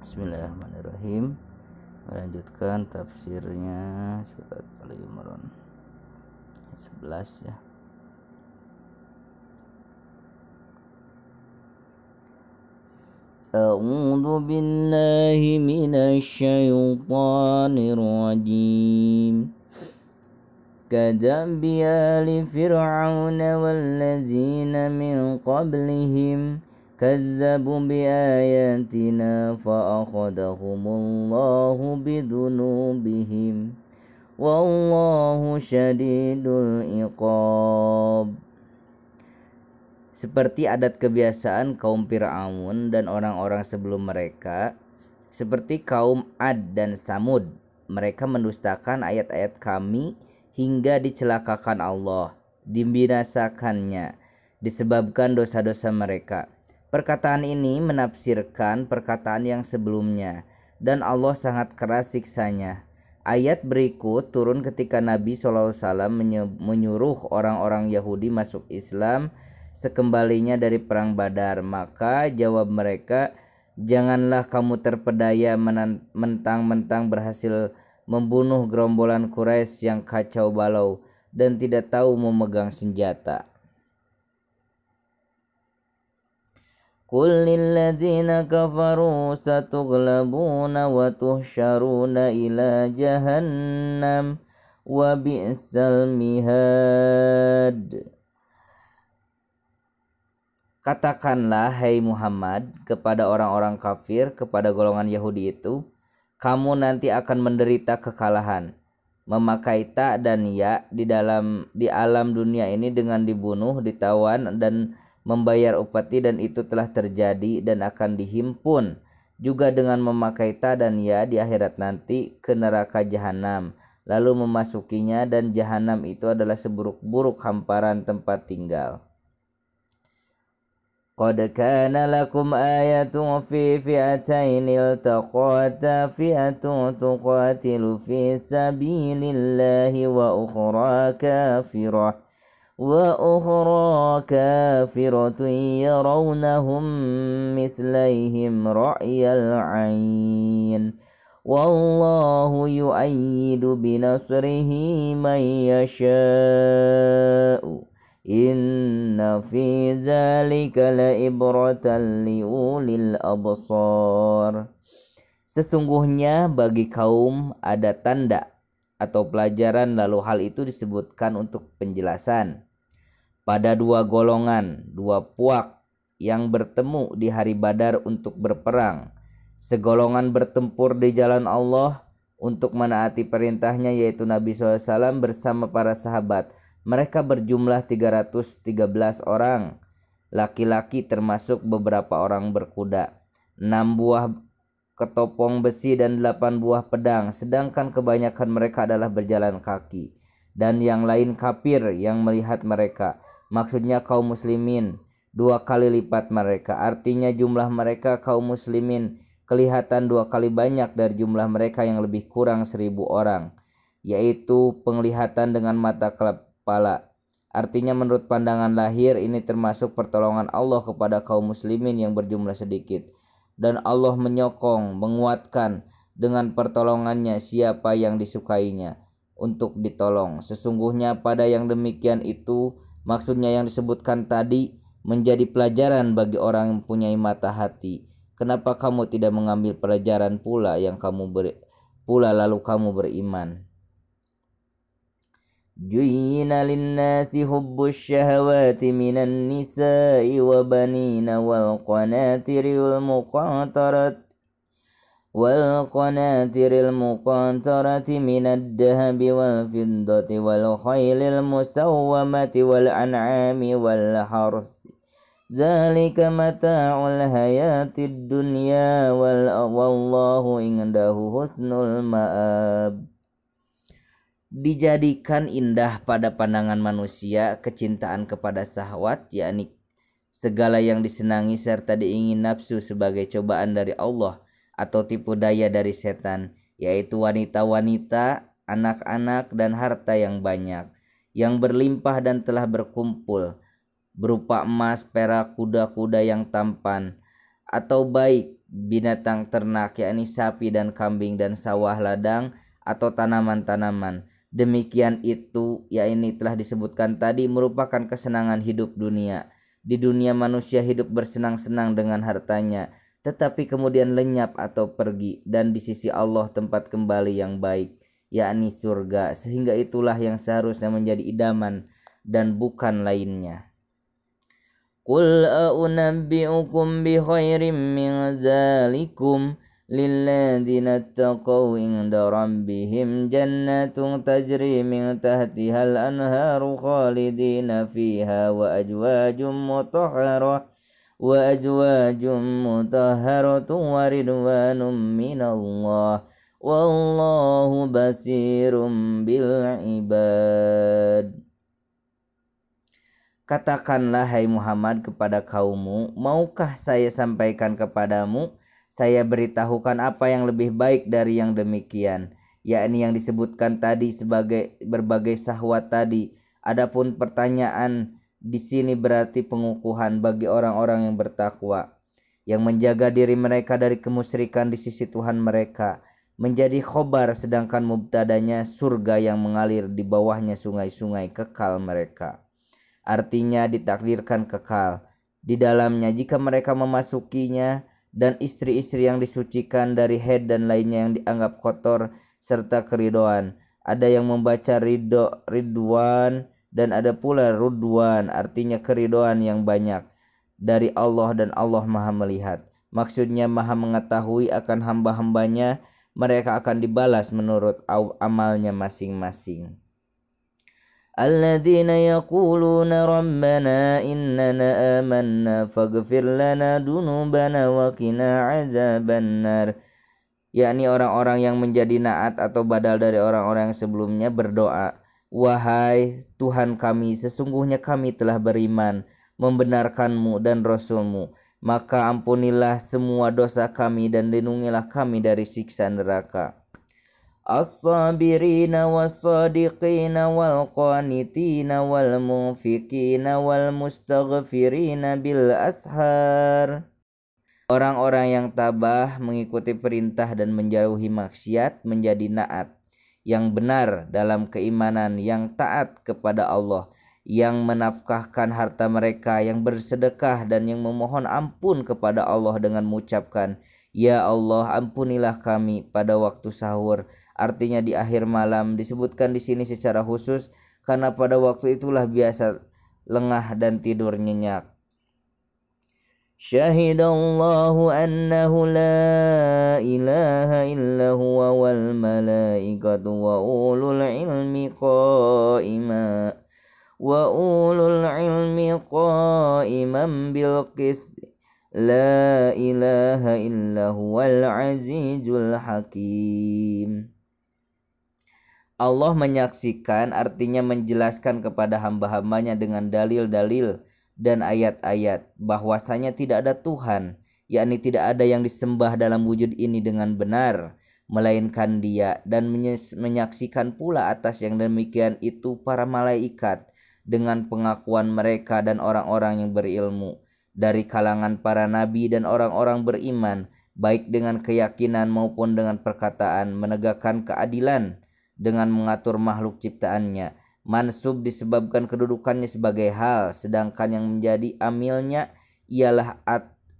Bismillahirrahmanirrahim melanjutkan tafsirnya surat Al Imran 11 ya أعوذ بالله من الشيطان الرجيم كدأب آل فرعون والذين من قبلهم كذبوا بآياتنا فأخذهم الله بذنوبهم والله شديد iqab Seperti adat kebiasaan kaum Fir'aun dan orang-orang sebelum mereka Seperti kaum Ad dan Samud Mereka mendustakan ayat-ayat kami hingga dicelakakan Allah Dibinasakannya Disebabkan dosa-dosa mereka Perkataan ini menafsirkan perkataan yang sebelumnya, dan Allah sangat keras siksanya. Ayat berikut turun ketika Nabi SAW menyuruh orang-orang Yahudi masuk Islam sekembalinya dari Perang Badar. Maka jawab mereka, Janganlah kamu terpedaya mentang-mentang berhasil membunuh gerombolan Quraisy yang kacau balau dan tidak tahu memegang senjata. قل للذين كفروا ستغلبون وتحشرون إلى جهنم وبئس المهاد Katakanlah, hai hey Muhammad, kepada orang-orang kafir, kepada golongan Yahudi itu, kamu nanti akan menderita kekalahan, memakai tak dan ya di dalam di alam dunia ini dengan dibunuh, ditawan dan membayar upeti dan itu telah terjadi dan akan dihimpun juga dengan memakai ta dan ya di akhirat nanti ke neraka jahanam lalu memasukinya dan jahanam itu adalah seburuk-buruk hamparan tempat tinggal Qad kana lakum آية fi fi'atain iltaqata فئة tuqatilu fi sabilillahi wa ukhra kafirah وأخرى كافرة يرونهم مثليهم رأي العين والله يؤيد بنصره من يشاء إن في ذلك لعبرة لأولي الأبصار Sesungguhnya bagi kaum ada tanda atau pelajaran lalu hal itu disebutkan untuk penjelasan pada dua golongan, dua puak yang bertemu di hari Badar untuk berperang. Segolongan bertempur di jalan Allah untuk menaati perintahnya yaitu Nabi SAW bersama para sahabat. Mereka berjumlah 313 orang, laki-laki termasuk beberapa orang berkuda. 6 buah ketopong besi dan 8 buah pedang, sedangkan kebanyakan mereka adalah berjalan kaki. Dan yang lain kapir yang melihat mereka maksudnya kaum muslimin dua kali lipat mereka artinya jumlah mereka kaum muslimin kelihatan dua kali banyak dari jumlah mereka yang lebih kurang seribu orang yaitu penglihatan dengan mata kepala artinya menurut pandangan lahir ini termasuk pertolongan Allah kepada kaum muslimin yang berjumlah sedikit dan Allah menyokong menguatkan dengan pertolongannya siapa yang disukainya untuk ditolong sesungguhnya pada yang demikian itu Maksudnya yang disebutkan tadi menjadi pelajaran bagi orang yang punya mata hati. Kenapa kamu tidak mengambil pelajaran pula yang kamu ber pula lalu kamu beriman? زين minan nisa'i wa banina wal qanatiri wal المقنطرة والقناتر المقنطرة من الذهب والفضة والخيل المسومة والأنعام والحرث ذلك متاع الحياة الدنيا والله عنده حسن المآب Dijadikan indah pada pandangan manusia kecintaan kepada sahwat yakni segala yang disenangi serta diingin nafsu sebagai cobaan dari Allah atau tipu daya dari setan, yaitu wanita-wanita, anak-anak, dan harta yang banyak, yang berlimpah dan telah berkumpul, berupa emas, perak, kuda-kuda yang tampan, atau baik binatang ternak, yakni sapi dan kambing dan sawah ladang atau tanaman-tanaman. Demikian itu, yakni telah disebutkan tadi, merupakan kesenangan hidup dunia. Di dunia manusia hidup bersenang-senang dengan hartanya, tetapi kemudian lenyap atau pergi dan di sisi Allah tempat kembali yang baik yakni surga sehingga itulah yang seharusnya menjadi idaman dan bukan lainnya Qul a'unabbi'ukum bi khairim min zalikum lilladzina taqaw inda rabbihim jannatun tajri min tahtiha al-anharu khalidina fiha wa ajwajum mutahharah وأزواج مطهرة ورضوان من الله والله بصير بالعباد Katakanlah hai Muhammad kepada kaummu, maukah saya sampaikan kepadamu? Saya beritahukan apa yang lebih baik dari yang demikian, yakni yang disebutkan tadi sebagai berbagai sahwat tadi. Adapun pertanyaan di sini berarti pengukuhan bagi orang-orang yang bertakwa, yang menjaga diri mereka dari kemusyrikan di sisi Tuhan mereka, menjadi khobar sedangkan mubtadanya surga yang mengalir di bawahnya sungai-sungai kekal mereka. Artinya ditakdirkan kekal. Di dalamnya jika mereka memasukinya dan istri-istri yang disucikan dari head dan lainnya yang dianggap kotor serta keridoan. Ada yang membaca ridho, ridwan, dan ada pula rudwan artinya keridoan yang banyak dari Allah dan Allah maha melihat maksudnya maha mengetahui akan hamba-hambanya mereka akan dibalas menurut amalnya masing-masing الذين يقولون ربنا إننا آمنا فاغفر لنا ذنوبنا وقنا عذاب النار yakni orang-orang yang menjadi naat atau badal dari orang-orang yang sebelumnya berdoa Wahai Tuhan kami, sesungguhnya kami telah beriman, membenarkanmu dan Rasulmu. Maka ampunilah semua dosa kami dan lindungilah kami dari siksa neraka. الصابرين والصادقين والقانتين والمنفقين والمستغفرين بالأسحار Orang-orang yang tabah mengikuti perintah dan menjauhi maksiat menjadi naat yang benar dalam keimanan, yang taat kepada Allah, yang menafkahkan harta mereka, yang bersedekah dan yang memohon ampun kepada Allah dengan mengucapkan, "Ya Allah, ampunilah kami pada waktu sahur." Artinya di akhir malam disebutkan di sini secara khusus karena pada waktu itulah biasa lengah dan tidur nyenyak. شهد الله أنه لا إله إلا هو والملائكة وأولو العلم قائما وأولو العلم قائما بالقسط لا إله إلا هو العزيز الحكيم Allah menyaksikan artinya menjelaskan kepada hamba-hambanya dengan dalil-dalil dan ayat-ayat bahwasanya tidak ada Tuhan, yakni tidak ada yang disembah dalam wujud ini dengan benar, melainkan Dia dan menyaksikan pula atas yang demikian itu para malaikat dengan pengakuan mereka dan orang-orang yang berilmu dari kalangan para nabi dan orang-orang beriman baik dengan keyakinan maupun dengan perkataan menegakkan keadilan dengan mengatur makhluk ciptaannya Mansub disebabkan kedudukannya sebagai hal, sedangkan yang menjadi amilnya ialah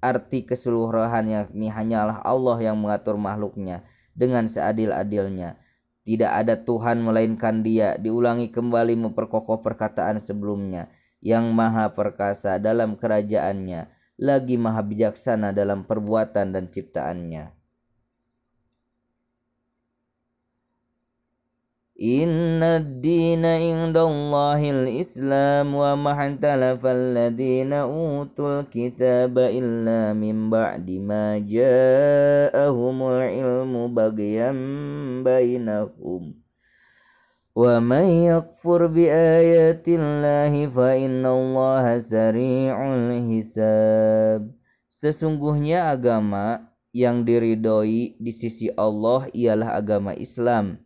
arti keseluruhan yakni hanyalah Allah yang mengatur makhluknya dengan seadil-adilnya. Tidak ada Tuhan melainkan dia, diulangi kembali memperkokoh perkataan sebelumnya, yang maha perkasa dalam kerajaannya, lagi maha bijaksana dalam perbuatan dan ciptaannya. Inna dina inda al Islam wa mahtalafa alladhina utul kitab illa min ba'di ma ja'ahumul ilmu bagian baynahum Wa man yakfur bi ayatillahi fa inna allaha sari'ul hisab Sesungguhnya agama yang diridoi di sisi Allah ialah agama Islam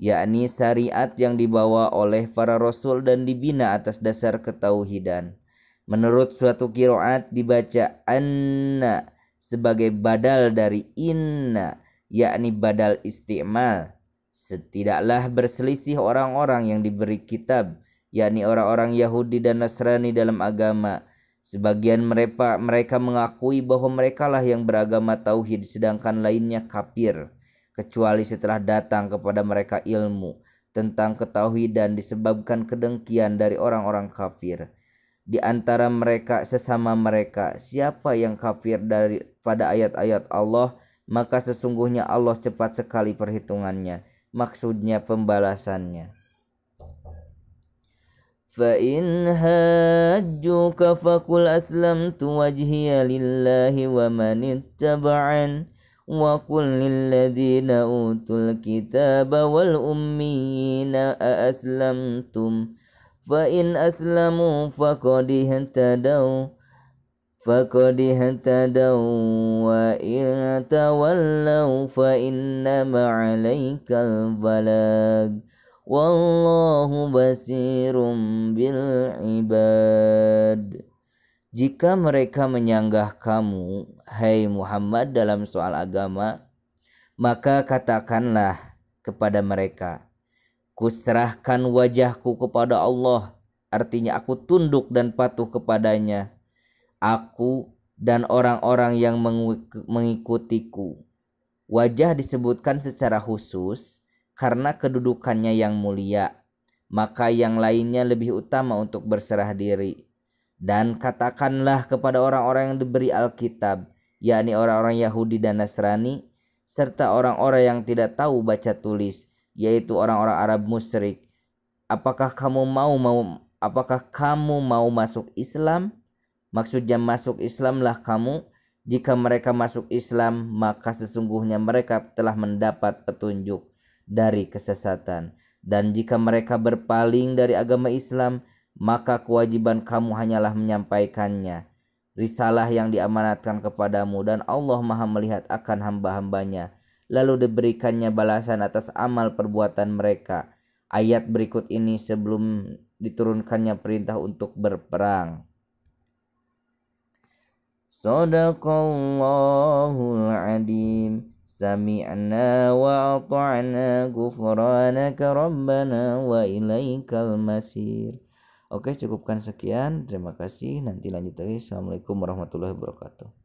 yakni syariat yang dibawa oleh para rasul dan dibina atas dasar ketauhidan. Menurut suatu kiroat dibaca anna sebagai badal dari inna, yakni badal istimal. Setidaklah berselisih orang-orang yang diberi kitab, yakni orang-orang Yahudi dan Nasrani dalam agama. Sebagian mereka, mereka mengakui bahwa merekalah yang beragama tauhid, sedangkan lainnya kafir kecuali setelah datang kepada mereka ilmu tentang ketahui dan disebabkan kedengkian dari orang-orang kafir. Di antara mereka sesama mereka, siapa yang kafir dari pada ayat-ayat Allah, maka sesungguhnya Allah cepat sekali perhitungannya, maksudnya pembalasannya. فَإِنْ هاجوك فَقُلْ أَسْلَمْتُ وَجْهِيَ لِلَّهِ وَمَنِ اتَّبَعَنِ وقل للذين أوتوا الكتاب والأميين أأسلمتم فإن أسلموا فقد اهتدوا فقد اهتدوا وإن تولوا فإنما عليك البلاغ والله بصير بالعباد Jika mereka menyanggah kamu, hai hey Muhammad dalam soal agama, maka katakanlah kepada mereka, kuserahkan wajahku kepada Allah, artinya aku tunduk dan patuh kepadanya, aku dan orang-orang yang mengikutiku. Wajah disebutkan secara khusus karena kedudukannya yang mulia, maka yang lainnya lebih utama untuk berserah diri dan katakanlah kepada orang-orang yang diberi Alkitab, yakni orang-orang Yahudi dan Nasrani, serta orang-orang yang tidak tahu baca tulis, yaitu orang-orang Arab musyrik, apakah kamu mau mau apakah kamu mau masuk Islam? Maksudnya masuk Islamlah kamu. Jika mereka masuk Islam, maka sesungguhnya mereka telah mendapat petunjuk dari kesesatan. Dan jika mereka berpaling dari agama Islam, maka kewajiban kamu hanyalah menyampaikannya. Risalah yang diamanatkan kepadamu dan Allah maha melihat akan hamba-hambanya. Lalu diberikannya balasan atas amal perbuatan mereka. Ayat berikut ini sebelum diturunkannya perintah untuk berperang. Sadaqallahul adim. Sami'na wa ata'na gufranaka rabbana wa ilaikal masir. Oke, cukupkan sekian. Terima kasih. Nanti lanjut lagi. Assalamualaikum warahmatullahi wabarakatuh.